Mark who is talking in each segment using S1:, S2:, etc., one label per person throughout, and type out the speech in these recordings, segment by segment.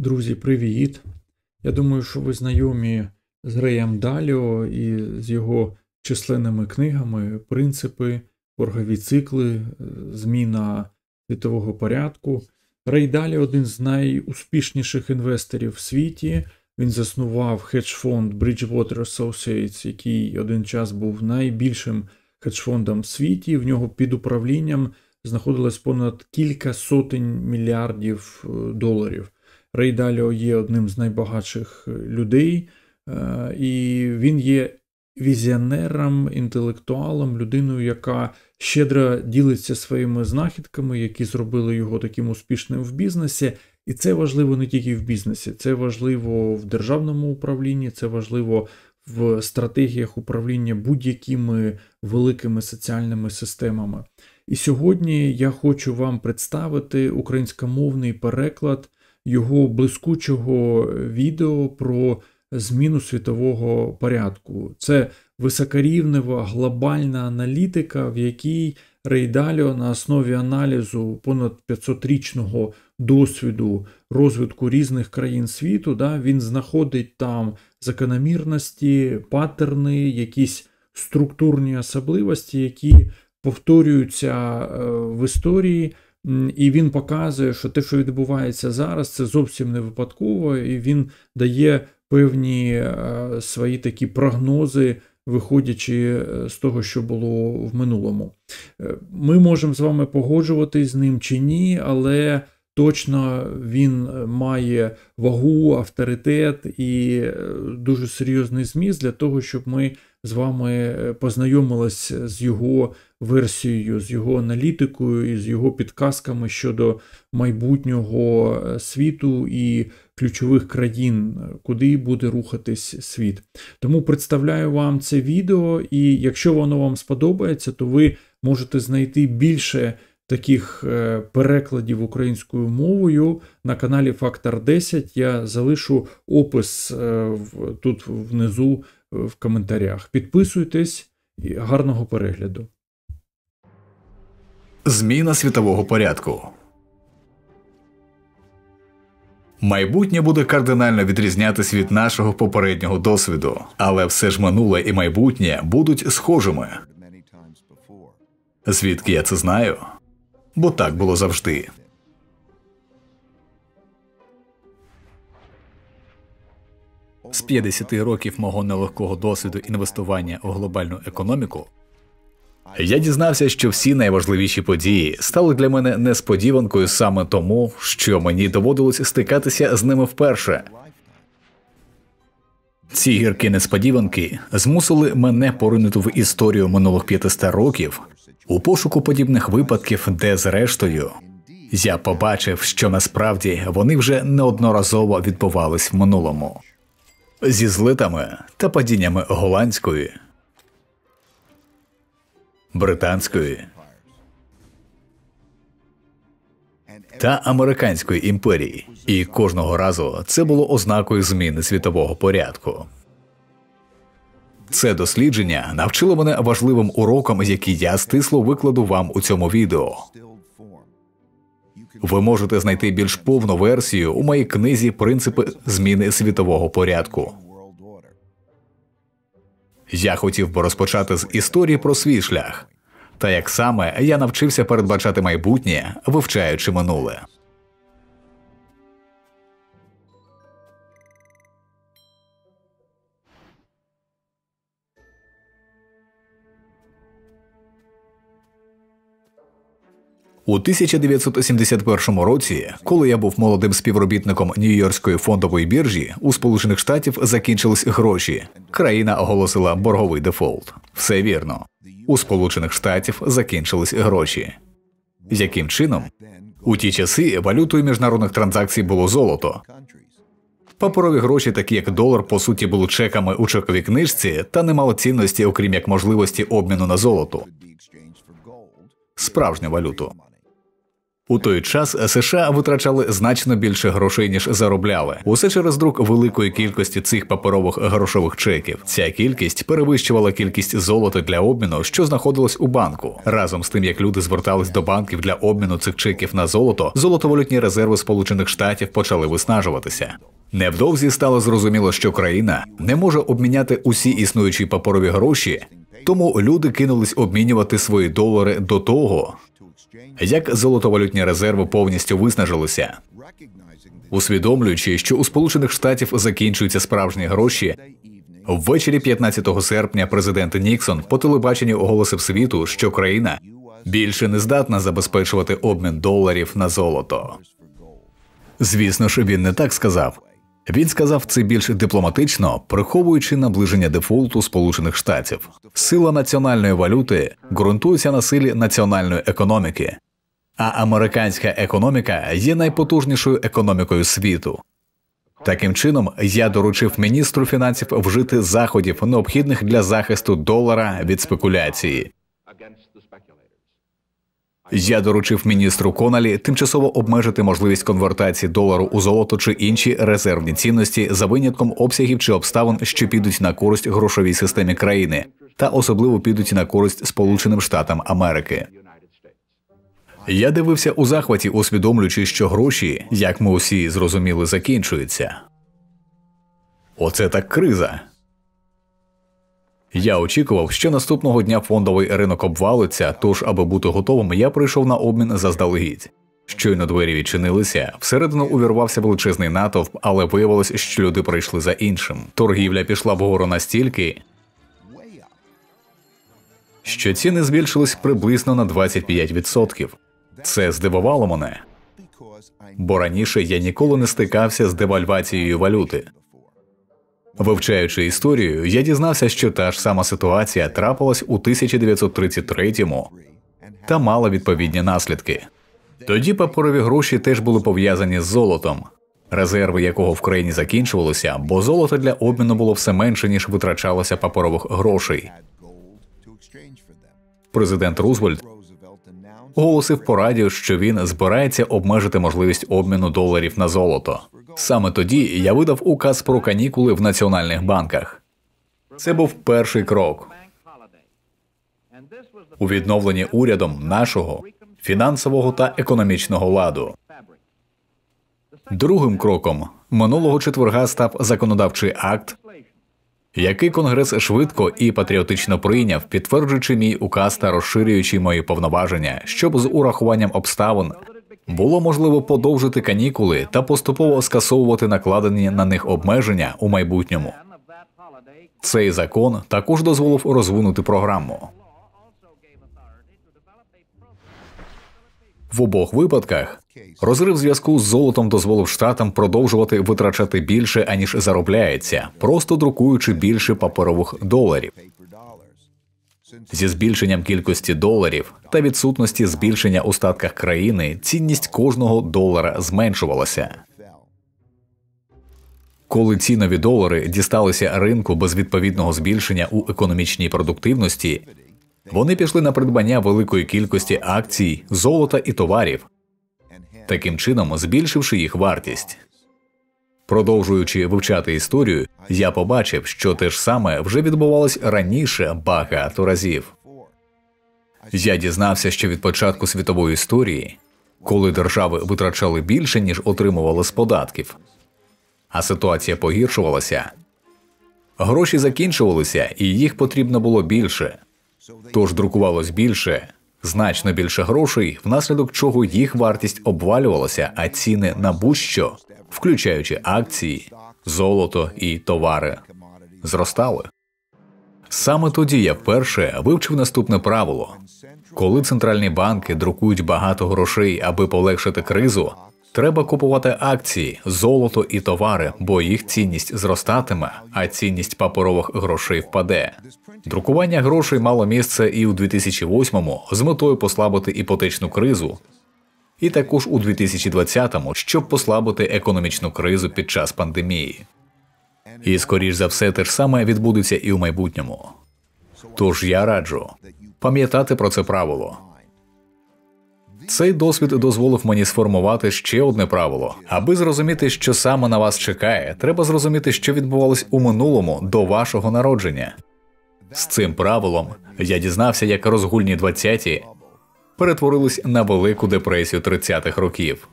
S1: Друзі, привіт! Я думаю, що ви знайомі з Греєм Даліо і з його численними книгами, принципи, боргові цикли, е, зміна світового порядку. Рей Далі один з найуспішніших інвесторів в світі. Він заснував хедж-фонд Bridgewater Associates, який один час був найбільшим хедж-фондом в світі. В нього під управлінням знаходилось понад кілька сотень мільярдів е, доларів. Рейдаліо є одним з найбагатших е, людей, е, і він є візіонером, інтелектуалом, людиною, яка щедро ділиться своїми знахідками, які зробили його таким успішним в бізнесі. І це важливо не тільки в бізнесі, це важливо в державному управлінні, це важливо в стратегіях управління будь-якими великими соціальними системами. І сьогодні я хочу вам представити українськомовний переклад його блискучого е, відео про зміну світового порядку. Це високорівнева глобальна аналітика, в якій Рейдаліо на основі аналізу понад 500-річного досвіду розвитку різних країн світу, да, він знаходить там закономірності, паттерни, якісь структурні особливості, які повторюються е, в історії. І він показує, що те, що відбувається зараз, це зовсім не випадково, і він дає певні е, свої такі прогнози, виходячи е, з того, що було в минулому. Е, ми можемо з вами погоджувати з ним чи ні, але точно він має вагу, авторитет і дуже серйозний зміст для того, щоб ми з вами е, познайомилась з його версією, з його аналітикою і з його підказками щодо майбутнього е, світу і ключових країн, куди буде рухатись світ. Тому представляю вам це відео, і якщо воно вам сподобається, то ви можете знайти більше. Таких е, перекладів українською мовою на каналі Фактор 10 я залишу опис тут внизу в коментарях. Підписуйтесь і гарного перегляду.
S2: Зміна світового порядку. Майбутнє буде кардинально відрізнятися від нашого попереднього досвіду, але все ж минуле і майбутнє будуть схожими. Звідки я це знаю? Бо так було завжди. З 50 років мого нелегкого досвіду інвестування у глобальну економіку я дізнався, що всі найважливіші події стали для мене несподіванкою саме тому, що мені доводилось стикатися з ними вперше. Ці гіркі несподіванки змусили мене поринути в історію минулих 500 років у пошуку подібних випадків, де зрештою я побачив, що насправді вони вже неодноразово відбувались в минулому зі злитами та падіннями голландської, британської та американської імперії, і кожного разу це було ознакою зміни світового порядку. Це дослідження навчило мене важливим урокам, які я стисло викладу вам у цьому відео. Ви можете знайти більш повну версію у моїй книзі Принципи зміни світового порядку. Я хотів би розпочати з історії про свій шлях, та як саме я навчився передбачати майбутнє, вивчаючи минуле. У 1971 році, коли я був молодим співробітником Нью-Йоркської фондової біржі, у Сполучених Штатів закінчились гроші. Країна оголосила борговий дефолт. Все вірно. У Сполучених Штатів закінчились гроші. Яким чином? У ті часи валютою міжнародних транзакцій було золото. Паперові гроші, такі як долар, по суті, були чеками у чековій книжці та не мали цінності, окрім як можливості обміну на золото. Справжню валюту. У той час США витрачали значно більше грошей ніж заробляли. Усе через друк великої кількості цих паперових грошових чеків. Ця кількість перевищувала кількість золота для обміну, що знаходилось у банку. Разом з тим, як люди звертались до банків для обміну цих чеків на золото, золотовалютні резерви Сполучених Штатів почали виснажуватися. Невдовзі стало зрозуміло, що країна не може обміняти усі існуючі паперові гроші, тому люди кинулись обмінювати свої долари до того. Як золотовалютні резерви повністю виснажилися, усвідомлюючи, що у Сполучених Штатів закінчуються справжні гроші. Ввечері 15 серпня президент Ніксон по телебаченню оголосив світу, що країна більше не здатна забезпечувати обмін доларів на золото. Звісно ж, він не так сказав. Він сказав це більш дипломатично, приховуючи наближення дефолту Сполучених Штатів. Сила національної валюти ґрунтується на силі національної економіки, а американська економіка є найпотужнішою економікою світу. Таким чином, я доручив міністру фінансів вжити заходів, необхідних для захисту долара від спекуляції. Я доручив міністру Коналі тимчасово обмежити можливість конвертації долару у золото чи інші резервні цінності за винятком обсягів чи обставин, що підуть на користь грошовій системі країни, та особливо підуть на користь Сполученим Штатам Америки. Я дивився у захваті, усвідомлюючи, що гроші, як ми усі зрозуміли, закінчуються. Оце так криза. Я очікував, що наступного дня фондовий ринок обвалиться, тож, аби бути готовим, я прийшов на обмін заздалегідь. Щойно двері відчинилися, всередину увірвався величезний натовп, але виявилось, що люди прийшли за іншим. Торгівля пішла вгору настільки, що ціни збільшились приблизно на 25%. Це здивувало мене, бо раніше я ніколи не стикався з девальвацією валюти. Вивчаючи історію, я дізнався, що та ж сама ситуація трапилась у 1933-му та мала відповідні наслідки. Тоді паперові гроші теж були пов'язані з золотом, резерви якого в країні закінчувалися, бо золото для обміну було все менше ніж витрачалося паперових грошей. Президент Рузвельт оголосив по радіо, що він збирається обмежити можливість обміну доларів на золото. Саме тоді я видав указ про канікули в національних банках. Це був перший крок. У відновленні урядом нашого фінансового та економічного ладу. Другим кроком минулого четверга став законодавчий акт який конгрес швидко і патріотично прийняв, підтверджуючи мій указ та розширюючи мої повноваження, щоб з урахуванням обставин. Було можливо подовжити канікули та поступово скасовувати накладені на них обмеження у майбутньому. Цей закон також дозволив розвинути програму. В обох випадках розрив зв'язку з золотом дозволив штатам продовжувати витрачати більше аніж заробляється, просто друкуючи більше паперових доларів. Зі збільшенням кількості доларів та відсутності збільшення у статках країни цінність кожного долара зменшувалася. Коли цінові долари дісталися ринку без відповідного збільшення у економічній продуктивності, вони пішли на придбання великої кількості акцій, золота і товарів, таким чином збільшивши їх вартість. Продовжуючи вивчати історію, я побачив, що те ж саме вже відбувалось раніше багато разів. Я дізнався, що від початку світової історії, коли держави витрачали більше, ніж отримували з податків, а ситуація погіршувалася, гроші закінчувалися, і їх потрібно було більше. Тож друкувалось більше, значно більше грошей, внаслідок чого їх вартість обвалювалася, а ціни на будь-що, включаючи акції, золото і товари, зростали. Саме тоді я вперше вивчив наступне правило: коли центральні банки друкують багато грошей, аби полегшити кризу, Треба купувати акції, золото і товари, бо їх цінність зростатиме, а цінність паперових грошей впаде. Друкування грошей мало місце і у 2008-му з метою послабити іпотечну кризу, і також у 2020-му, щоб послабити економічну кризу під час пандемії. І, скоріш за все, те ж саме відбудеться і у майбутньому. Тож я раджу пам'ятати про це правило. Цей досвід дозволив мені сформувати ще одне правило. Аби зрозуміти, що саме на вас чекає, треба зрозуміти, що відбувалось у минулому до вашого народження. З цим правилом я дізнався, як розгульні 20-ті перетворились на велику депресію 30-х років.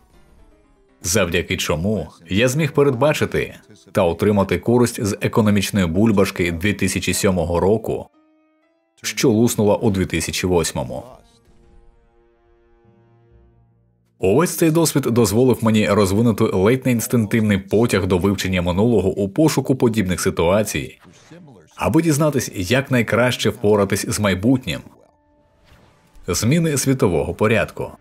S2: Завдяки чому я зміг передбачити та отримати користь з економічної бульбашки 2007 року, що луснула у 2008-му. Увесь цей досвід дозволив мені розвинути ледь не інстинктивний потяг до вивчення минулого у пошуку подібних ситуацій, аби дізнатись, як найкраще впоратись з майбутнім зміни світового порядку.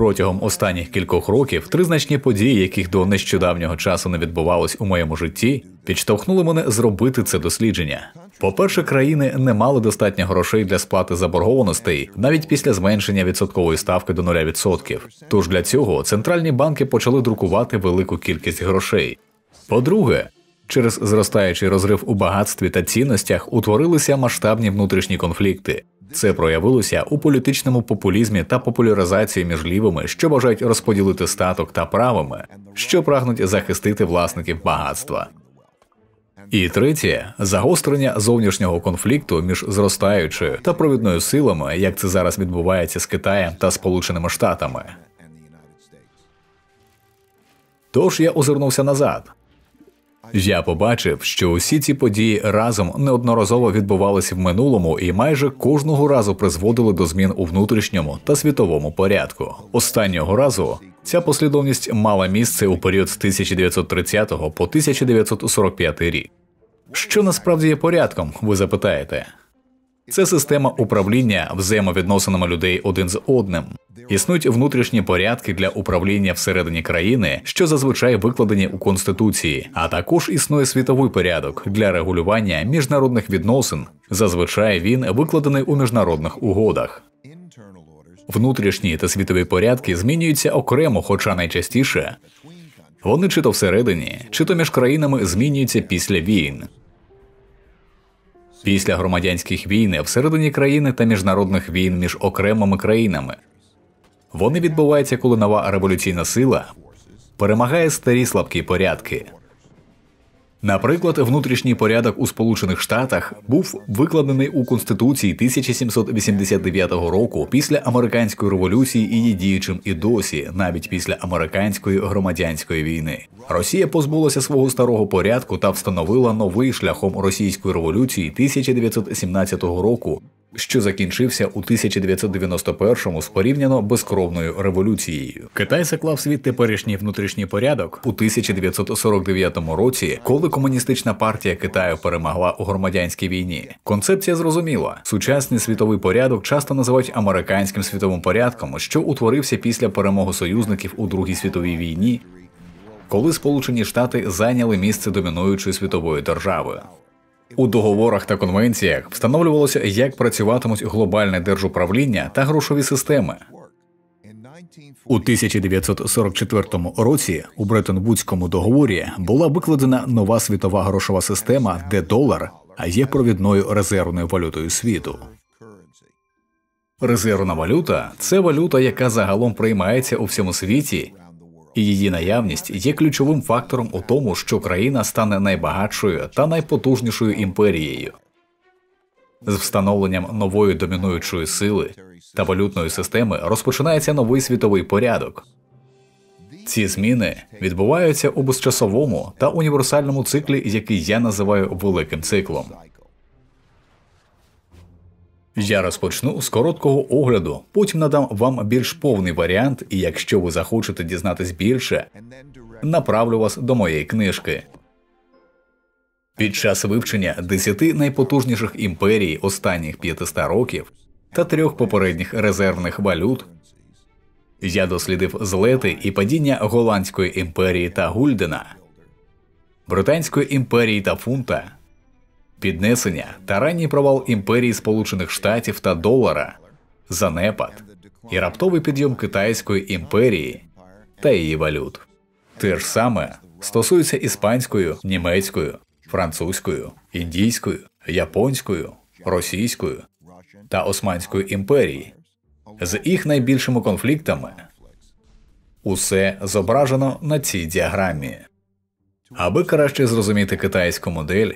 S2: Протягом останніх кількох років три значні події, яких до нещодавнього часу не відбувалось у моєму житті, підштовхнули мене зробити це дослідження. По-перше, країни не мали достатньо грошей для сплати заборгованостей навіть після зменшення відсоткової ставки до нуля відсотків, Тож для цього центральні банки почали друкувати велику кількість грошей. По-друге, через зростаючий розрив у багатстві та цінностях утворилися масштабні внутрішні конфлікти. Це проявилося у політичному популізмі та популяризації між лівими, що бажають розподілити статок та правими, що прагнуть захистити власників багатства. І третє загострення зовнішнього конфлікту між зростаючою та провідною силами, як це зараз відбувається з Китаєм та Сполученими Штатами. Тож я озирнувся назад. Я побачив, що усі ці події разом неодноразово відбувалися в минулому і майже кожного разу призводили до змін у внутрішньому та світовому порядку. Останнього разу ця послідовність мала місце у період з 1930 по 1945 рік. Що насправді є порядком, ви запитаєте? Це система управління взаємовідносинами людей один з одним. Існують внутрішні порядки для управління всередині країни, що зазвичай викладені у конституції, а також існує світовий порядок для регулювання міжнародних відносин. Зазвичай він викладений у міжнародних угодах. Внутрішні та світові порядки змінюються окремо, хоча найчастіше вони чи то всередині, чи то між країнами змінюються після війн. Після громадянських війн всередині країни та міжнародних війн між окремими країнами вони відбуваються, коли нова революційна сила перемагає старі слабкі порядки. Наприклад, внутрішній порядок у Сполучених Штатах був викладений у Конституції 1789 року після американської революції і є діючим і досі, навіть після американської громадянської війни. Росія позбулася свого старого порядку та встановила новий шляхом російської революції 1917 року що закінчився у 1991-му з порівняно безкровною революцією. Китай заклав свій теперішній внутрішній порядок у 1949 році, коли комуністична партія Китаю перемогла у громадянській війні. Концепція зрозуміла: сучасний світовий порядок часто називають американським світовим порядком, що утворився після перемоги союзників у Другій світовій війні, коли Сполучені Штати зайняли місце домінуючої світової держави. У договорах та конвенціях встановлювалося, як працюватимуть глобальне держуправління та грошові системи. У 1944 році у Бреттон-Вудському договорі була викладена нова світова грошова система, де долар є провідною резервною валютою світу. Резервна валюта це валюта, яка загалом приймається у всьому світі її наявність є ключовим фактором у тому, що країна стане найбагатшою та найпотужнішою імперією. З встановленням нової домінуючої сили та валютної системи розпочинається новий світовий порядок. Ці зміни відбуваються у безчасовому та універсальному циклі, який я називаю великим циклом. Я розпочну з короткого огляду, потім надам вам більш повний варіант, і якщо ви захочете дізнатись більше, направлю вас до моєї книжки. Під час вивчення десяти найпотужніших імперій останніх 500 років та трьох попередніх резервних валют я дослідив злети і падіння Голландської імперії та Гульдена, Британської імперії та Фунта піднесення та ранній провал імперії Сполучених Штатів та долара, занепад і раптовий підйом Китайської імперії та її валют. Те ж саме стосується іспанською, німецькою, французькою, індійською, японською, російською та османською імперії. З їх найбільшими конфліктами усе зображено на цій діаграмі. Аби краще зрозуміти китайську модель,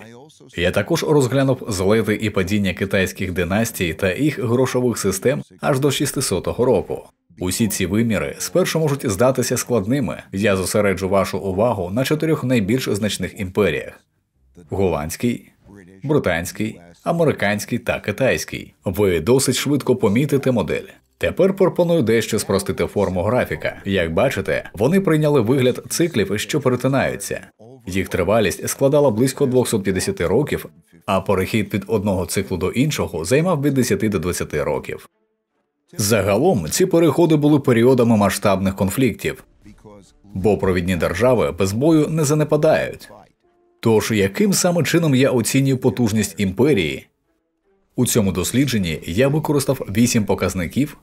S2: я також розглянув злети і падіння китайських династій та їх грошових систем аж до 600-го року. Усі ці виміри спершу можуть здатися складними. Я зосереджу вашу увагу на чотирьох найбільш значних імперіях: голландський, британський, американський та китайський. Ви досить швидко помітите модель. Тепер пропоную дещо спростити форму графіка. Як бачите, вони прийняли вигляд циклів, що перетинаються. Їх тривалість складала близько 250 років, а перехід від одного циклу до іншого займав від 10 до 20 років. Загалом ці переходи були періодами масштабних конфліктів, бо провідні держави без бою не занепадають. Тож яким саме чином я оцінюю потужність імперії? У цьому дослідженні я використав вісім показників.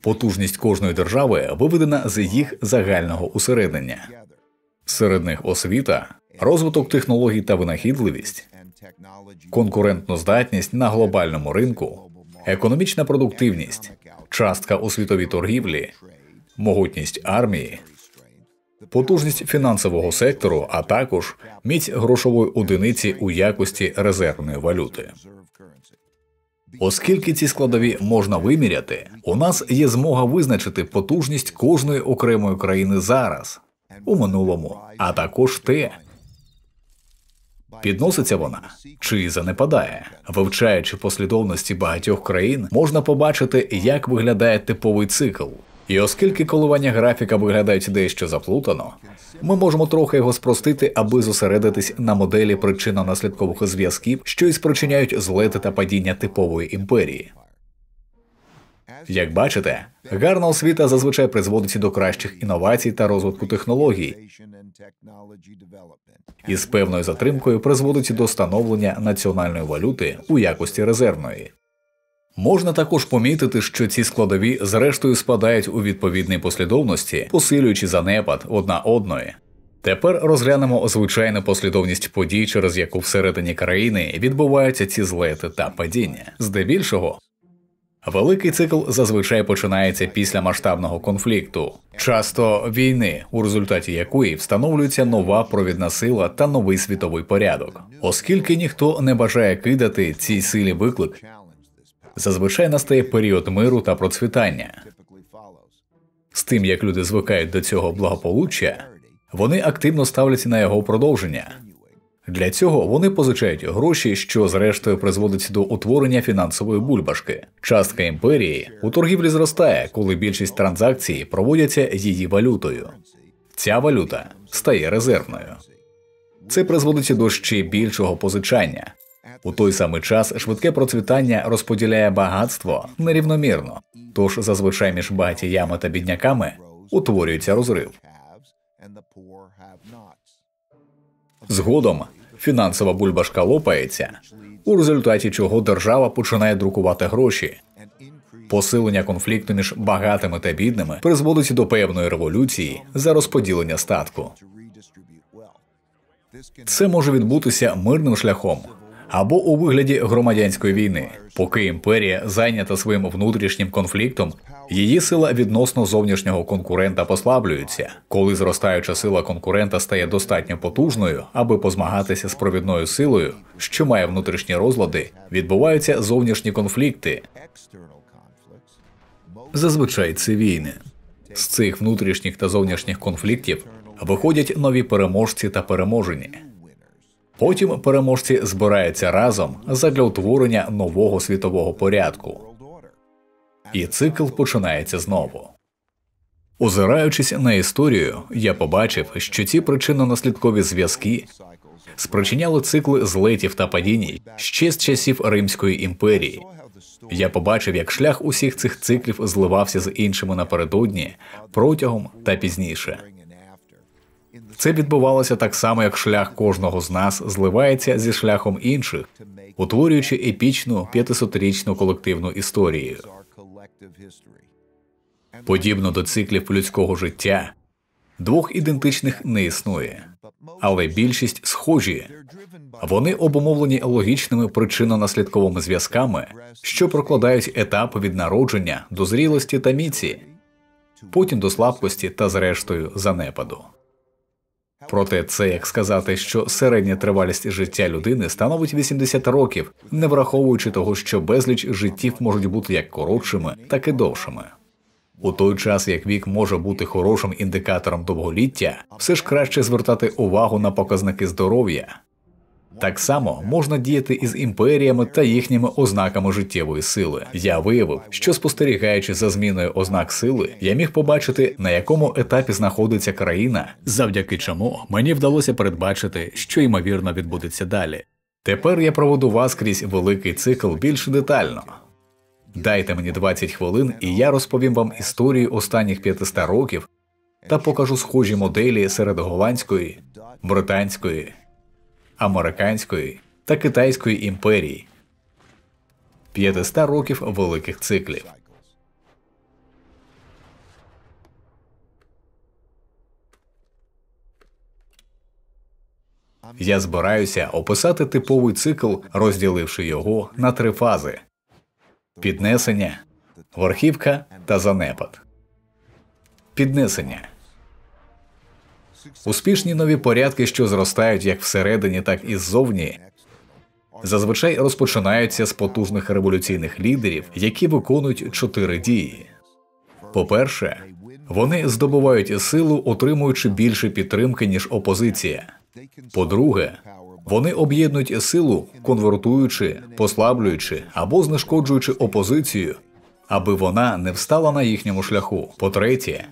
S2: Потужність кожної держави виведена з їх загального усереднення. Серед них освіта, розвиток технологій та винахідливість, конкурентноздатність на глобальному ринку, економічна продуктивність, частка у світовій торгівлі, могутність армії, потужність фінансового сектору, а також міць грошової одиниці у якості резервної валюти. Оскільки ці складові можна виміряти, у нас є змога визначити потужність кожної окремої країни зараз у минулому, а також ти Підноситься вона чи занепадає, вивчаючи послідовності багатьох країн, можна побачити, як виглядає типовий цикл. І оскільки коливання графіка виглядають дещо заплутано, ми можемо трохи його спростити, аби зосередитись на моделі причинно наслідкових зв'язків, що і спричиняють злети та падіння типової імперії. Як бачите, гарна освіта зазвичай призводить до кращих інновацій та розвитку технологій. і з певною затримкою призводить до становлення національної валюти у якості резервної. Можна також помітити, що ці складові зрештою спадають у відповідній послідовності, посилюючи занепад одна одної. Тепер розглянемо звичайну послідовність подій, через яку всередині країни відбуваються ці злети та падіння, здебільшого Великий цикл зазвичай починається після масштабного конфлікту, часто війни, у результаті якої встановлюється нова провідна сила та новий світовий порядок, оскільки ніхто не бажає кидати цій силі виклик. Зазвичай настає період миру та процвітання. З тим як люди звикають до цього благополуччя, вони активно ставляться на його продовження. Для цього вони позичають гроші, що зрештою призводить до утворення фінансової бульбашки. Частка імперії у торгівлі зростає, коли більшість транзакцій проводяться її валютою. Ця валюта стає резервною. Це призводить до ще більшого позичання. У той самий час швидке процвітання розподіляє багатство нерівномірно, тож зазвичай між багатіями та бідняками утворюється розрив. Згодом фінансова бульбашка лопається, у результаті чого держава починає друкувати гроші. Посилення конфлікту між багатими та бідними призводить до певної революції за розподілення статку. Це може відбутися мирним шляхом або у вигляді громадянської війни, поки імперія зайнята своїм внутрішнім конфліктом Її сила відносно зовнішнього конкурента послаблюється, коли зростаюча сила конкурента стає достатньо потужною, аби позмагатися з провідною силою, що має внутрішні розлади, відбуваються зовнішні конфлікти. Зазвичай це війни. З цих внутрішніх та зовнішніх конфліктів виходять нові переможці та переможені. Потім переможці збираються разом задля утворення нового світового порядку і цикл починається знову. Озираючись на історію, я побачив, що ці причинно-наслідкові зв'язки спричиняли цикли злетів та падінь ще з часів Римської імперії. Я побачив, як шлях усіх цих циклів зливався з іншими напередодні, протягом та пізніше. Це відбувалося так само, як шлях кожного з нас зливається зі шляхом інших, утворюючи епічну п'ятисотрічну колективну історію. Подібно до циклів людського життя, двох ідентичних не існує, але більшість схожі. Вони обумовлені логічними причинно-наслідковими зв'язками, що прокладають етап від народження до зрілості та міці, потім до слабкості та, зрештою, занепаду. Проте це як сказати, що середня тривалість життя людини становить 80 років, не враховуючи того, що безліч життів можуть бути як коротшими, так і довшими. У той час як вік може бути хорошим індикатором довголіття, все ж краще звертати увагу на показники здоров'я. Так само можна діяти із імперіями та їхніми ознаками життєвої сили. Я виявив, що спостерігаючи за зміною ознак сили, я міг побачити, на якому етапі знаходиться країна, завдяки чому мені вдалося передбачити, що ймовірно відбудеться далі. Тепер я проведу вас крізь великий цикл більш детально. Дайте мені 20 хвилин, і я розповім вам історію останніх 500 років та покажу схожі моделі серед голландської, британської американської та китайської імперії 500 років великих циклів. Я збираюся описати типовий цикл, розділивши його на три фази: піднесення, верхівка та занепад. Піднесення Успішні нові порядки, що зростають як всередині, так і ззовні, зазвичай розпочинаються з потужних революційних лідерів, які виконують чотири дії. По-перше, вони здобувають силу, отримуючи більше підтримки ніж опозиція. По-друге, вони об'єднують силу, конвертуючи, послаблюючи або знешкоджуючи опозицію, аби вона не встала на їхньому шляху. По третє,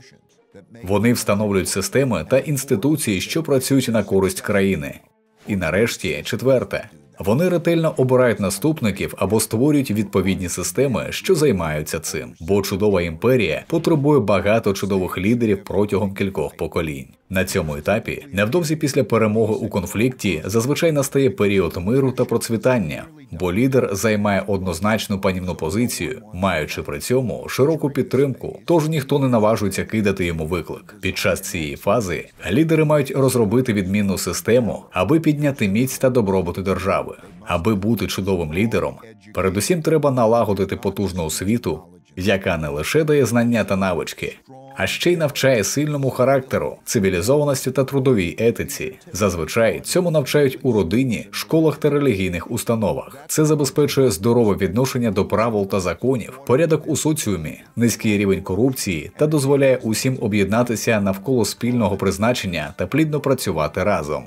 S2: вони встановлюють системи та інституції, що працюють на користь країни. І нарешті, четверте, вони ретельно обирають наступників або створюють відповідні системи, що займаються цим, бо чудова імперія потребує багато чудових лідерів протягом кількох поколінь. На цьому етапі невдовзі після перемоги у конфлікті зазвичай настає період миру та процвітання, бо лідер займає однозначну панівну позицію, маючи при цьому широку підтримку, тож ніхто не наважується кидати йому виклик. Під час цієї фази лідери мають розробити відмінну систему, аби підняти міць та добробути держави. Аби бути чудовим лідером, передусім треба налагодити потужну освіту, яка не лише дає знання та навички, а ще й навчає сильному характеру, цивілізованості та трудовій етиці. Зазвичай цьому навчають у родині, школах та релігійних установах. Це забезпечує здорове відношення до правил та законів, порядок у соціумі, низький рівень корупції та дозволяє усім об'єднатися навколо спільного призначення та плідно працювати разом.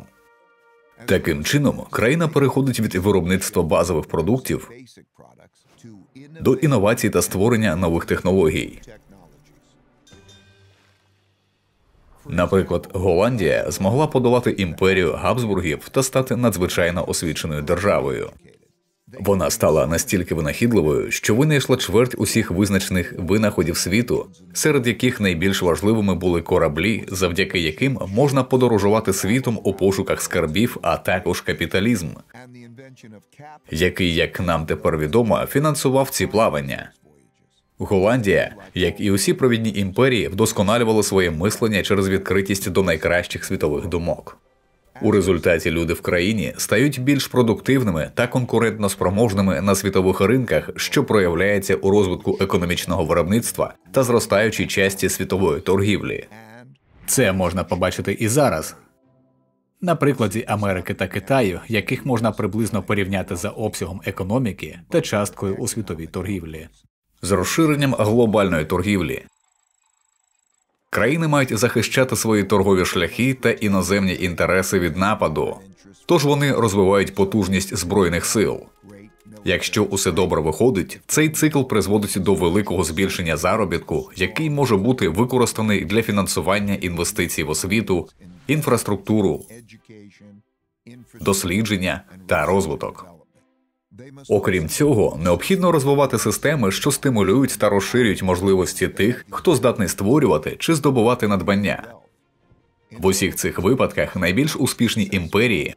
S2: Таким чином країна переходить від виробництва базових продуктів до інновацій та створення нових технологій. Наприклад, Голландія змогла подолати імперію Габсбургів та стати надзвичайно освіченою державою. Вона стала настільки винахідливою, що винайшла чверть усіх визначених винаходів світу, серед яких найбільш важливими були кораблі, завдяки яким можна подорожувати світом у пошуках скарбів, а також капіталізм, який, як нам тепер відомо, фінансував ці плавання. Голландія, як і усі провідні імперії, вдосконалювала своє мислення через відкритість до найкращих світових думок. У результаті люди в країні стають більш продуктивними та конкурентноспроможними на світових ринках, що проявляється у розвитку економічного виробництва та зростаючій часті світової торгівлі. Це можна побачити і зараз. На прикладі Америки та Китаю, яких можна приблизно порівняти за обсягом економіки та часткою у світовій торгівлі з розширенням глобальної торгівлі. Країни мають захищати свої торгові шляхи та іноземні інтереси від нападу, тож вони розвивають потужність збройних сил. Якщо усе добре виходить, цей цикл призводить до великого збільшення заробітку, який може бути використаний для фінансування інвестицій в освіту, інфраструктуру, дослідження та розвиток. Окрім цього, необхідно розвивати системи, що стимулюють та розширюють можливості тих, хто здатний створювати чи здобувати надбання. В усіх цих випадках найбільш успішні імперії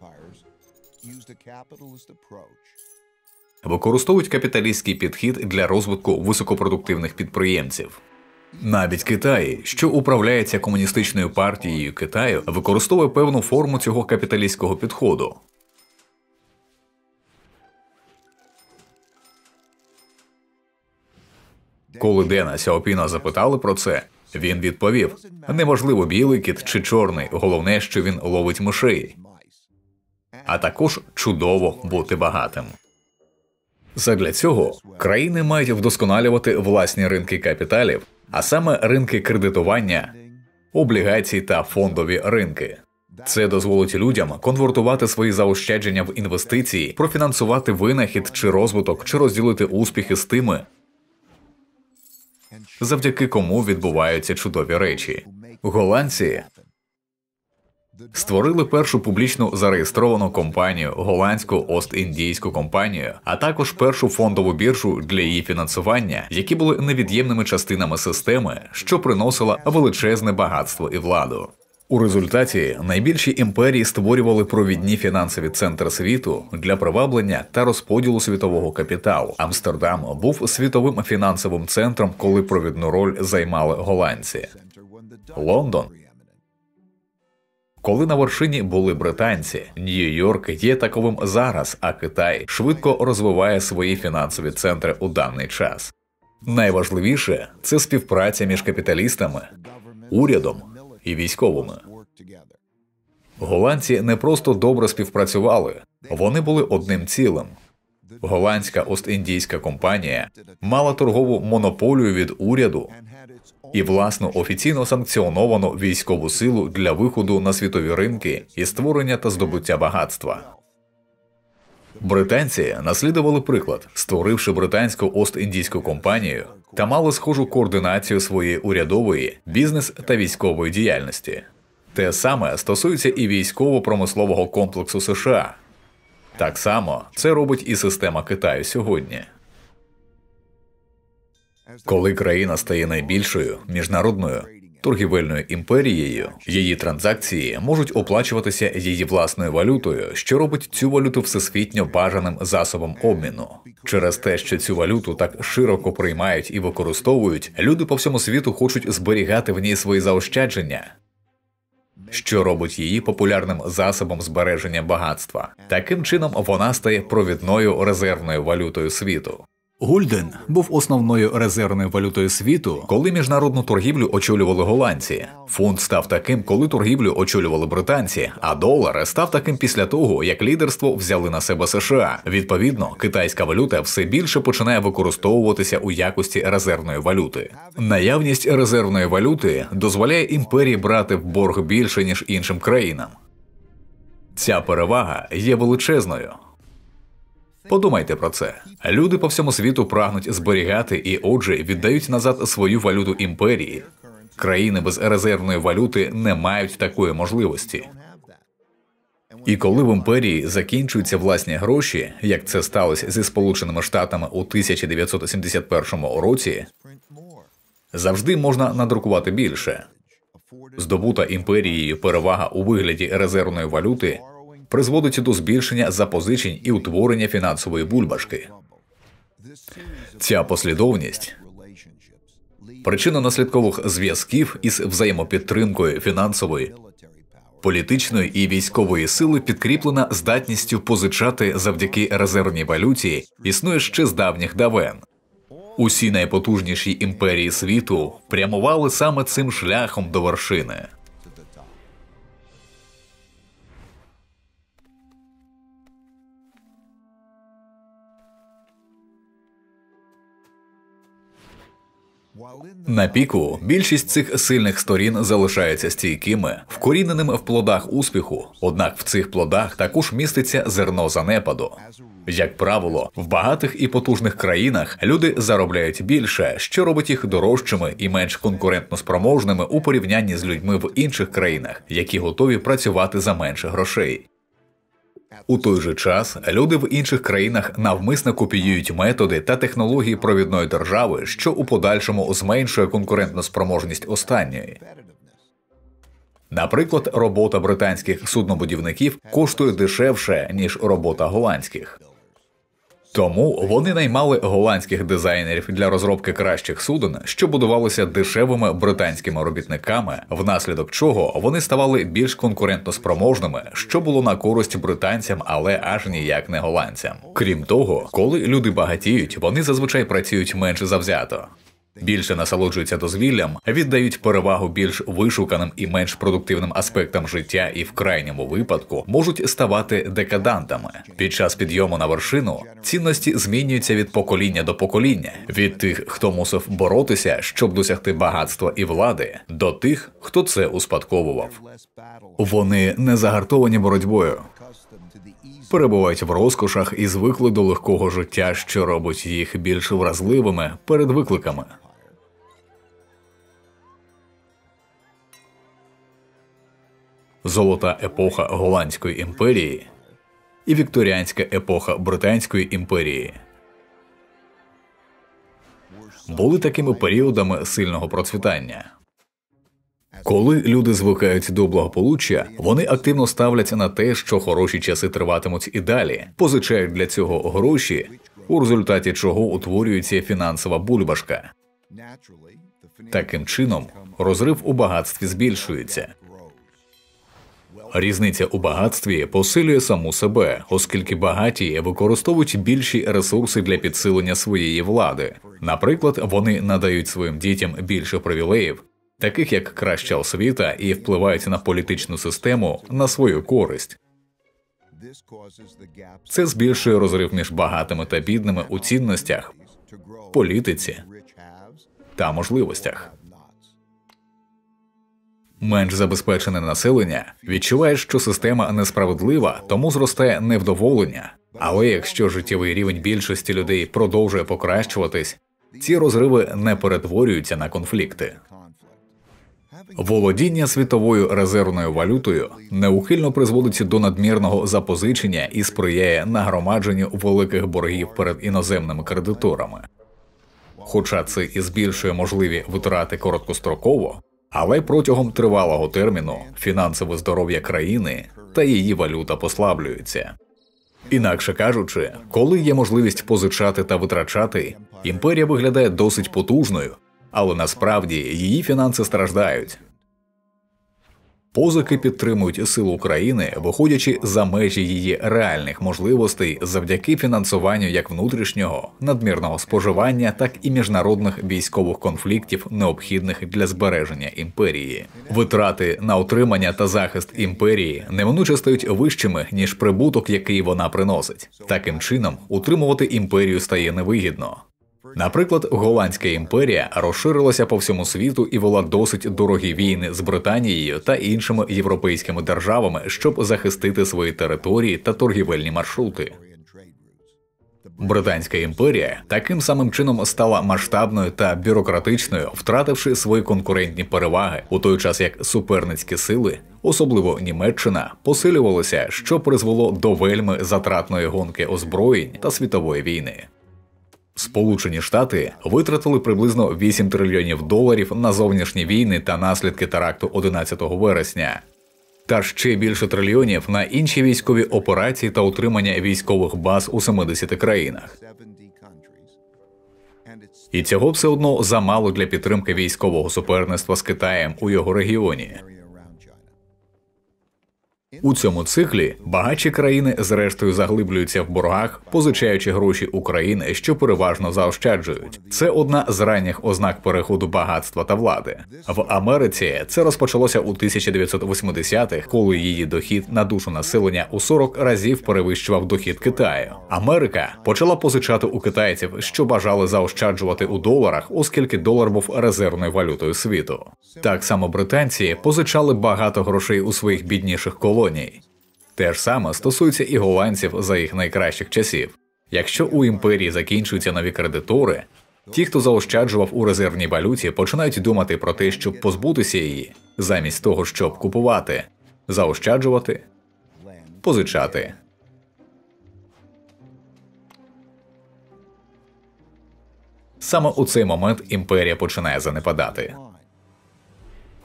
S2: використовують капіталістський підхід для розвитку високопродуктивних підприємців. Навіть Китай, що управляється комуністичною партією Китаю, використовує певну форму цього капіталістського підходу. Коли Дена Сяопіна запитали про це, він відповів: неможливо білий кіт чи чорний. Головне, що він ловить мишей. А також чудово бути багатим. Задля цього країни мають вдосконалювати власні ринки капіталів, а саме ринки кредитування, облігацій та фондові ринки. Це дозволить людям конвертувати свої заощадження в інвестиції, профінансувати винахід чи розвиток, чи розділити успіхи з тими, завдяки кому відбуваються чудові речі. Голландці створили першу публічно зареєстровану компанію голландську Ост-Індійську компанію, а також першу фондову біржу для її фінансування, які були невід'ємними частинами системи, що приносила величезне багатство і владу. У результаті найбільші імперії створювали провідні фінансові центри світу для приваблення та розподілу світового капіталу. Амстердам був світовим фінансовим центром, коли провідну роль займали голландці. Лондон. Коли на вершині були британці, Нью-Йорк є таковим зараз, а Китай швидко розвиває свої фінансові центри у даний час. Найважливіше це співпраця між капіталістами, урядом і військовими. Голландці не просто добре співпрацювали, вони були одним цілим. Голландська Ост-Індійська компанія мала торгову монополію від уряду і власну офіційно санкціоновану військову силу для виходу на світові ринки і створення та здобуття багатства. Британці наслідували приклад, створивши британську Ост-Індійську компанію та мали схожу координацію своєї урядової, бізнес та військової діяльності. Те саме стосується і військово-промислового комплексу США. Так само це робить і система Китаю сьогодні. Коли країна стає найбільшою міжнародною, торгівельною імперією. Її транзакції можуть оплачуватися її власною валютою, що робить цю валюту всесвітньо бажаним засобом обміну. Через те, що цю валюту так широко приймають і використовують, люди по всьому світу хочуть зберігати в ній свої заощадження. Що робить її популярним засобом збереження багатства? Таким чином вона стає провідною резервною валютою світу. Гульден був основною резервною валютою світу, коли міжнародну торгівлю очолювали голландці. Фунт став таким, коли торгівлю очолювали британці, а долар став таким після того, як лідерство взяли на себе США. Відповідно, китайська валюта все більше починає використовуватися у якості резервної валюти. Наявність резервної валюти дозволяє імперії брати в борг більше ніж іншим країнам. Ця перевага є величезною. Подумайте про це. Люди по всьому світу прагнуть зберігати і, отже, віддають назад свою валюту імперії. Країни без резервної валюти не мають такої можливості. І коли в імперії закінчуються власні гроші, як це сталося зі Сполученими Штатами у 1971 році, завжди можна надрукувати більше. Здобута імперією перевага у вигляді резервної валюти призводить до збільшення запозичень і утворення фінансової бульбашки. Ця послідовність причина наслідкових зв'язків із взаємопідтримкою фінансової, політичної і військової сили підкріплена здатністю позичати завдяки резервній валюті, існує ще з давніх давен. Усі найпотужніші імперії світу прямували саме цим шляхом до вершини. На піку більшість цих сильних сторін залишаються стійкими, вкоріненими в плодах успіху. Однак в цих плодах також міститься зерно занепаду. Як правило, в багатих і потужних країнах люди заробляють більше, що робить їх дорожчими і менш конкурентноспроможними у порівнянні з людьми в інших країнах, які готові працювати за менше грошей. У той же час люди в інших країнах навмисно копіюють методи та технології провідної держави, що у подальшому зменшує конкурентну спроможність останньої. Наприклад, робота британських суднобудівників коштує дешевше ніж робота голландських. Тому вони наймали голландських дизайнерів для розробки кращих суден, що будувалися дешевими британськими робітниками, внаслідок чого вони ставали більш конкурентноспроможними, що було на користь британцям, але аж ніяк не голландцям. Крім того, коли люди багатіють, вони зазвичай працюють менш завзято більше насолоджуються дозвіллям, віддають перевагу більш вишуканим і менш продуктивним аспектам життя, і в крайньому випадку можуть ставати декадантами. Під час підйому на вершину цінності змінюються від покоління до покоління, від тих, хто мусив боротися, щоб досягти багатства і влади, до тих, хто це успадковував. Вони не загартовані боротьбою. Перебувають в розкошах і звикли до легкого життя, що робить їх більш вразливими перед викликами. золота епоха Голландської імперії і вікторіанська епоха Британської імперії були такими періодами сильного процвітання. Коли люди звикають до благополуччя, вони активно ставляться на те, що хороші часи триватимуть і далі, позичають для цього гроші, у результаті чого утворюється фінансова бульбашка. Таким чином розрив у багатстві збільшується. Різниця у багатстві посилює саму себе, оскільки багаті використовують більші ресурси для підсилення своєї влади. Наприклад, вони надають своїм дітям більше привілеїв, таких як краща освіта, і впливають на політичну систему на свою користь. Це збільшує розрив між багатими та бідними у цінностях, політиці та можливостях. Менш забезпечене населення відчуває, що система несправедлива, тому зростає невдоволення. Але якщо життєвий рівень більшості людей продовжує покращуватись, ці розриви не перетворюються на конфлікти. Володіння світовою резервною валютою неухильно призводиться до надмірного запозичення і сприяє нагромадженню великих боргів перед іноземними кредиторами. Хоча це і збільшує можливі витрати короткостроково, але протягом тривалого терміну фінансове здоров'я країни та її валюта послаблюються. Інакше кажучи, коли є можливість позичати та витрачати, імперія виглядає досить потужною, але насправді її фінанси страждають. Позики підтримують силу України, виходячи за межі її реальних можливостей завдяки фінансуванню як внутрішнього, надмірного споживання, так і міжнародних військових конфліктів, необхідних для збереження імперії. Витрати на утримання та захист імперії неминуче стають вищими ніж прибуток, який вона приносить. Таким чином утримувати імперію стає невигідно. Наприклад, Голландська імперія розширилася по всьому світу і вела досить дорогі війни з Британією та іншими європейськими державами, щоб захистити свої території та торгівельні маршрути. Британська імперія таким самим чином стала масштабною та бюрократичною, втративши свої конкурентні переваги, у той час як суперницькі сили, особливо Німеччина, посилювалися, що призвело до вельми затратної гонки озброєнь та світової війни. Сполучені Штати витратили приблизно 8 трильйонів доларів на зовнішні війни та наслідки теракту 11 вересня, та ще більше трильйонів на інші військові операції та утримання військових баз у 70 країнах. І цього все одно замало для підтримки військового суперництва з Китаєм у його регіоні. У цьому циклі багатші країни зрештою заглиблюються в боргах, позичаючи гроші України, що переважно заощаджують. Це одна з ранніх ознак переходу багатства та влади. В Америці це розпочалося у 1980-х, коли її дохід на душу населення у 40 разів перевищував дохід Китаю. Америка почала позичати у китайців, що бажали заощаджувати у доларах, оскільки долар був резервною валютою світу. Так само британці позичали багато грошей у своїх бідніших колег колоній. Те ж саме стосується і голландців за їх найкращих часів. Якщо у імперії закінчуються нові кредитори, ті, хто заощаджував у резервній валюті, починають думати про те, щоб позбутися її, замість того, щоб купувати, заощаджувати, позичати. Саме у цей момент імперія починає занепадати.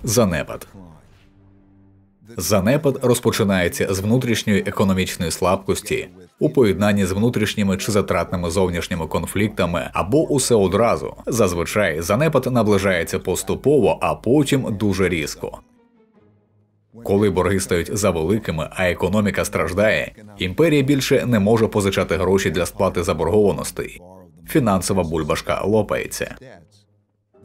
S2: Занепад. Занепад розпочинається з внутрішньої економічної слабкості у поєднанні з внутрішніми чи затратними зовнішніми конфліктами або усе одразу. Зазвичай занепад наближається поступово, а потім дуже різко. Коли борги стають за великими, а економіка страждає, імперія більше не може позичати гроші для сплати заборгованостей. Фінансова бульбашка лопається.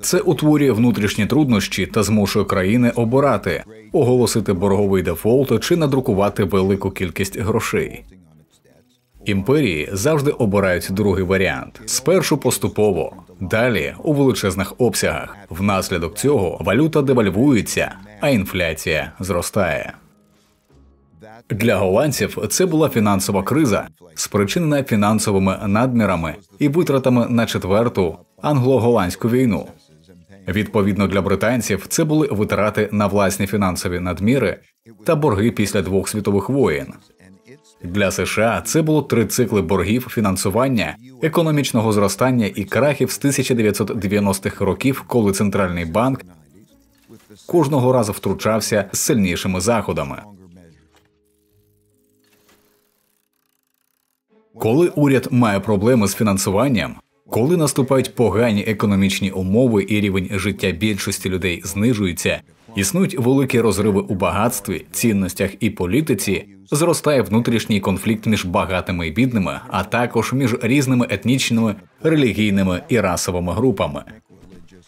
S2: Це утворює внутрішні труднощі та змушує країни обирати, оголосити борговий дефолт чи надрукувати велику кількість грошей. Імперії завжди обирають другий варіант: спершу поступово, далі у величезних обсягах. Внаслідок цього валюта девальвується, а інфляція зростає. Для голландців це була фінансова криза, спричинена фінансовими надмірами і витратами на четверту англо-голландську війну. Відповідно для британців, це були витрати на власні фінансові надміри та борги після двох світових воєн. Для США це було три цикли боргів фінансування, економічного зростання і крахів з 1990-х років, коли центральний банк кожного разу втручався з сильнішими заходами. Коли уряд має проблеми з фінансуванням, коли наступають погані економічні умови і рівень життя більшості людей знижується, існують великі розриви у багатстві, цінностях і політиці, зростає внутрішній конфлікт між багатими і бідними, а також між різними етнічними, релігійними і расовими групами.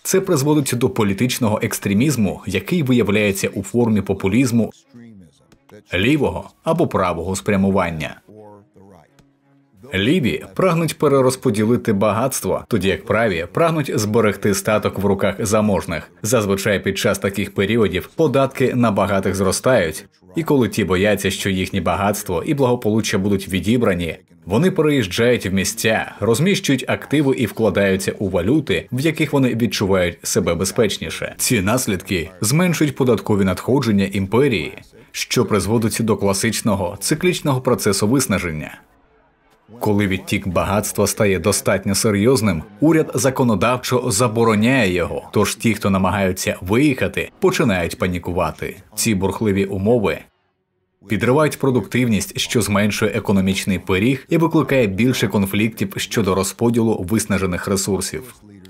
S2: Це призводить до політичного екстремізму, який виявляється у формі популізму лівого або правого спрямування. Ліві прагнуть перерозподілити багатство, тоді як праві прагнуть зберегти статок в руках заможних. Зазвичай під час таких періодів податки на багатих зростають, і коли ті бояться, що їхні багатство і благополуччя будуть відібрані, вони переїжджають в місця, розміщують активи і вкладаються у валюти, в яких вони відчувають себе безпечніше. Ці наслідки зменшують податкові надходження імперії, що призводить до класичного циклічного процесу виснаження. Коли відтік багатства стає достатньо серйозним, уряд законодавчо забороняє його. Тож ті, хто намагаються виїхати, починають панікувати. Ці бурхливі умови підривають продуктивність, що зменшує економічний пиріг і викликає більше конфліктів щодо розподілу виснажених ресурсів.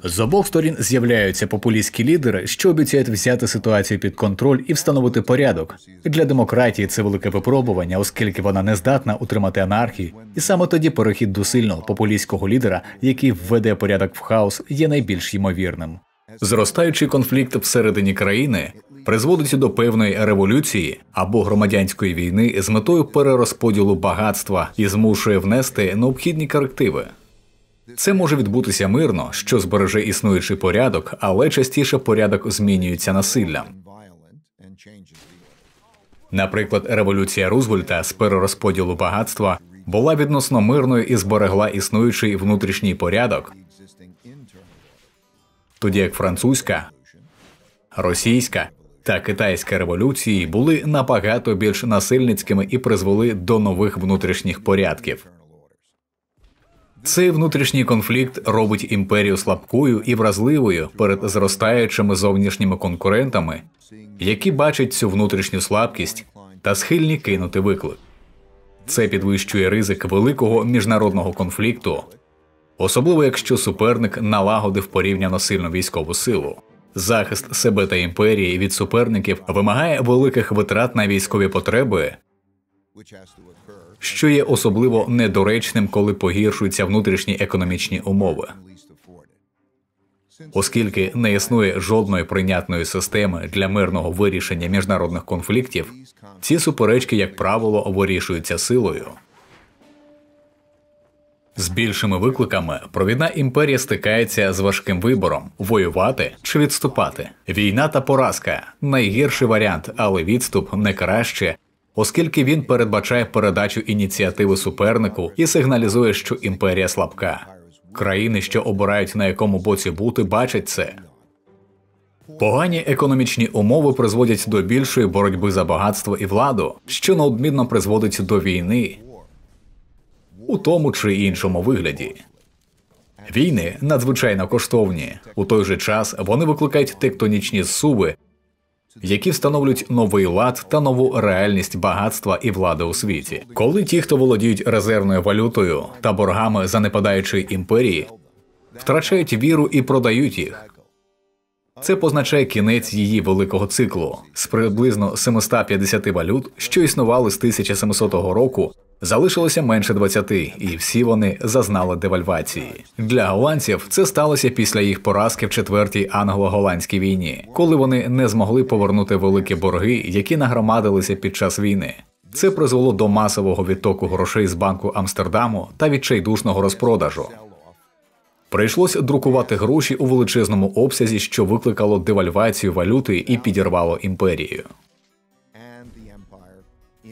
S2: З обох сторін з'являються популістські лідери, що обіцяють взяти ситуацію під контроль і встановити порядок. Для демократії це велике випробування, оскільки вона не здатна утримати анархію, і саме тоді перехід до сильного популістського лідера, який введе порядок в хаос, є найбільш ймовірним. Зростаючий конфлікт всередині країни призводить до певної революції або громадянської війни з метою перерозподілу багатства і змушує внести необхідні корективи. Це може відбутися мирно, що збереже існуючий порядок, але частіше порядок змінюється насиллям. Наприклад, революція Рузвельта з перерозподілу багатства була відносно мирною і зберегла існуючий внутрішній порядок, тоді як французька, російська та китайська революції були набагато більш насильницькими і призвели до нових внутрішніх порядків. Цей внутрішній конфлікт робить імперію слабкою і вразливою перед зростаючими зовнішніми конкурентами, які бачать цю внутрішню слабкість та схильні кинути виклик. Це підвищує ризик великого міжнародного конфлікту, особливо якщо суперник налагодив порівняно сильну військову силу. Захист себе та імперії від суперників вимагає великих витрат на військові потреби що є особливо недоречним, коли погіршуються внутрішні економічні умови. Оскільки не існує жодної прийнятної системи для мирного вирішення міжнародних конфліктів, ці суперечки, як правило, вирішуються силою. З більшими викликами провідна імперія стикається з важким вибором: воювати чи відступати. Війна та поразка найгірший варіант, але відступ не краще оскільки він передбачає передачу ініціативи супернику і сигналізує, що імперія слабка. Країни, що обирають на якому боці бути, бачать це. Погані економічні умови призводять до більшої боротьби за багатство і владу, що неодмінно призводить до війни у тому чи іншому вигляді. Війни надзвичайно коштовні. У той же час вони викликають тектонічні зсуви які встановлюють новий лад та нову реальність багатства і влади у світі, коли ті, хто володіють резервною валютою та боргами занепадаючої імперії, втрачають віру і продають їх. Це позначає кінець її великого циклу з приблизно 750 валют, що існували з 1700 року. Залишилося менше 20, і всі вони зазнали девальвації. Для голландців це сталося після їх поразки в четвертій англо-голландській війні, коли вони не змогли повернути великі борги, які нагромадилися під час війни. Це призвело до масового відтоку грошей з банку Амстердаму та відчайдушного розпродажу. Прийшлося друкувати гроші у величезному обсязі, що викликало девальвацію валюти і підірвало імперію.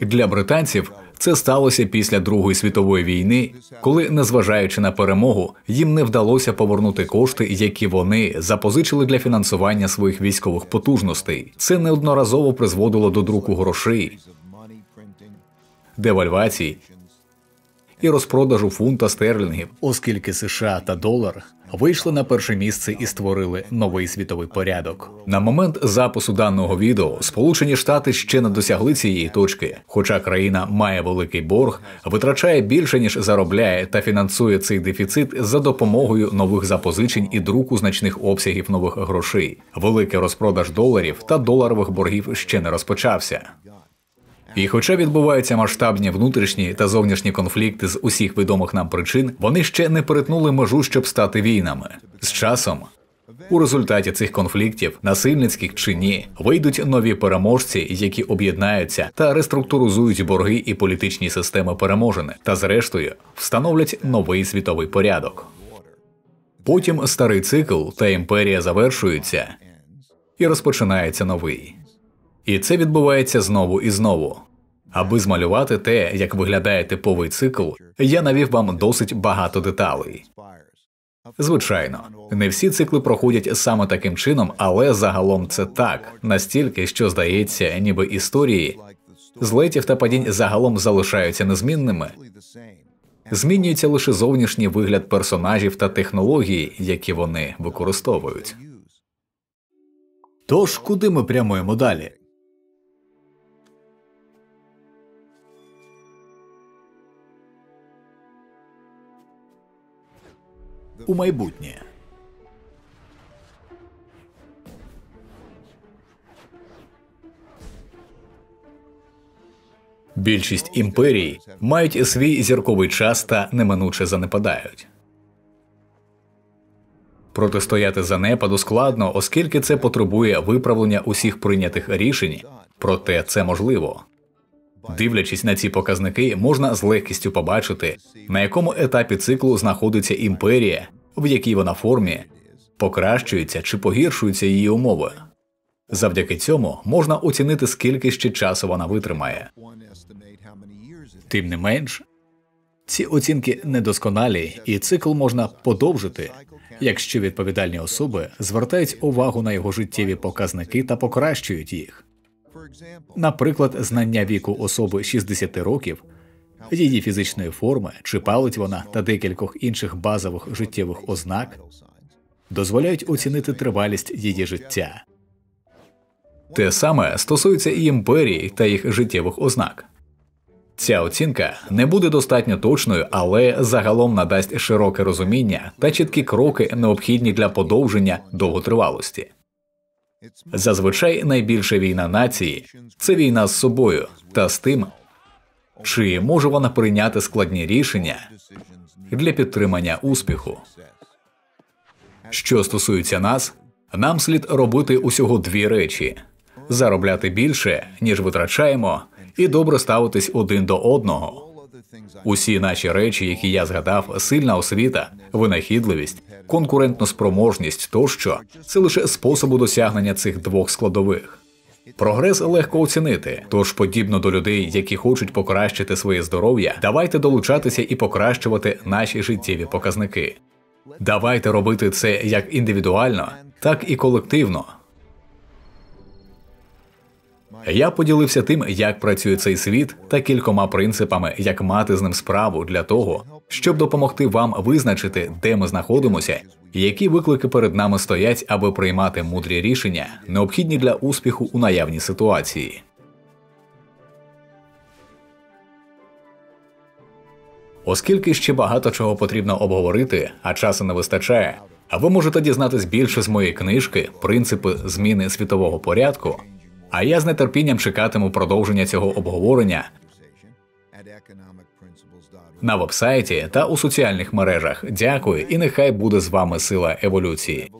S2: Для британців це сталося після Другої світової війни, коли, незважаючи на перемогу, їм не вдалося повернути кошти, які вони запозичили для фінансування своїх військових потужностей. Це неодноразово призводило до друку грошей, девальвацій і розпродажу фунта стерлінгів, оскільки США та долар вийшли на перше місце і створили новий світовий порядок. На момент запису даного відео Сполучені Штати ще не досягли цієї точки, хоча країна має великий борг, витрачає більше ніж заробляє та фінансує цей дефіцит за допомогою нових запозичень і друку значних обсягів нових грошей. Великий розпродаж доларів та доларових боргів ще не розпочався. І, хоча відбуваються масштабні внутрішні та зовнішні конфлікти з усіх відомих нам причин, вони ще не перетнули межу, щоб стати війнами. З часом у результаті цих конфліктів, насильницьких чи ні, вийдуть нові переможці, які об'єднаються та реструктуризують борги і політичні системи переможених, та зрештою встановлять новий світовий порядок. Потім старий цикл та імперія завершуються і розпочинається новий. І це відбувається знову і знову. Аби змалювати те, як виглядає типовий цикл, я навів вам досить багато деталей. Звичайно, не всі цикли проходять саме таким чином, але загалом це так, настільки, що здається, ніби історії злетів та падінь загалом залишаються незмінними. Змінюється лише зовнішній вигляд персонажів та технології, які вони використовують. Тож куди ми прямуємо далі? у майбутнє. Більшість імперій мають свій зірковий час та неминуче занепадають. Протистояти занепаду складно, оскільки це потребує виправлення усіх прийнятих рішень, проте це можливо. Дивлячись на ці показники, можна з легкістю побачити, на якому етапі циклу знаходиться імперія, в якій вона формі, покращуються чи погіршуються її умови. Завдяки цьому можна оцінити, скільки ще часу вона витримає. Тим не менш, ці оцінки недосконалі, і цикл можна подовжити, якщо відповідальні особи звертають увагу на його життєві показники та покращують їх наприклад, знання віку особи 60 років, її фізичної форми, чи палить вона та декількох інших базових життєвих ознак дозволяють оцінити тривалість її життя. Те саме стосується і імперії та їх життєвих ознак. Ця оцінка не буде достатньо точною, але загалом надасть широке розуміння та чіткі кроки, необхідні для подовження довготривалості. Зазвичай найбільша війна нації це війна з собою та з тим, чи може вона прийняти складні рішення для підтримання успіху. Що стосується нас, нам слід робити усього дві речі: заробляти більше, ніж витрачаємо, і добре ставитись один до одного. Усі наші речі, які я згадав, сильна освіта, винахідливість, конкурентну спроможність тощо це лише способи досягнення цих двох складових. Прогрес легко оцінити, тож, подібно до людей, які хочуть покращити своє здоров'я, давайте долучатися і покращувати наші життєві показники. Давайте робити це як індивідуально, так і колективно. Я поділився тим, як працює цей світ, та кількома принципами, як мати з ним справу для того, щоб допомогти вам визначити, де ми знаходимося, які виклики перед нами стоять, аби приймати мудрі рішення, необхідні для успіху у наявній ситуації. Оскільки ще багато чого потрібно обговорити, а часу не вистачає, а ви можете дізнатись більше з моєї книжки Принципи зміни світового порядку. А я з нетерпінням чекатиму продовження цього обговорення на вебсайті та у соціальних мережах. Дякую, і нехай буде з вами сила еволюції.